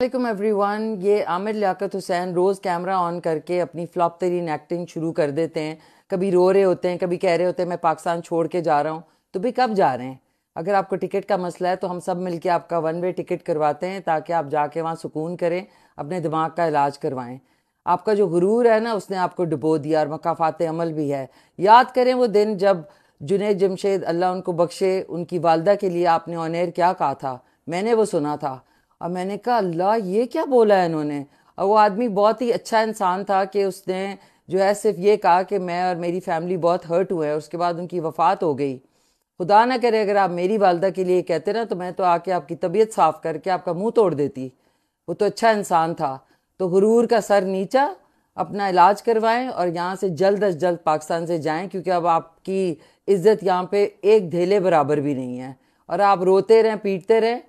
वालेकुम एवरीवन ये आमिर लियाकत हुसैन रोज़ कैमरा ऑन करके अपनी फ्लॉप तरीन एक्टिंग शुरू कर देते हैं कभी रो रहे होते हैं कभी कह रहे होते हैं मैं पाकिस्तान छोड़ के जा रहा हूँ तो भी कब जा रहे हैं अगर आपको टिकट का मसला है तो हम सब मिलके आपका वन वे टिकट करवाते हैं ताकि आप जाके वहाँ सुकून करें अपने दिमाग का इलाज करवाएं आपका जो गुरूर है ना उसने आपको डुबो दिया और मकाफात अमल भी है याद करें वो दिन जब जुनेद जमशेद अल्लाह उनको बख्शे उनकी वालदा के लिए आपने ऑन एयर क्या कहा था मैंने वो सुना था और मैंने कहा अल्लाह ये क्या बोला है इन्होंने और वो आदमी बहुत ही अच्छा इंसान था कि उसने जो है सिर्फ ये कहा कि मैं और मेरी फैमिली बहुत हर्ट हुए हैं उसके बाद उनकी वफ़ात हो गई खुदा ना करे अगर आप मेरी वालदा के लिए कहते ना तो मैं तो आके आपकी तबीयत साफ़ करके आपका मुंह तोड़ देती वो तो अच्छा इंसान था तो गुरूर का सर नीचा अपना इलाज करवाएं और यहाँ से जल्द अज जल्द पाकिस्तान से जाएं क्योंकि अब आपकी इज्जत यहाँ पे एक धेले बराबर भी नहीं है और आप रोते रहें पीटते रहें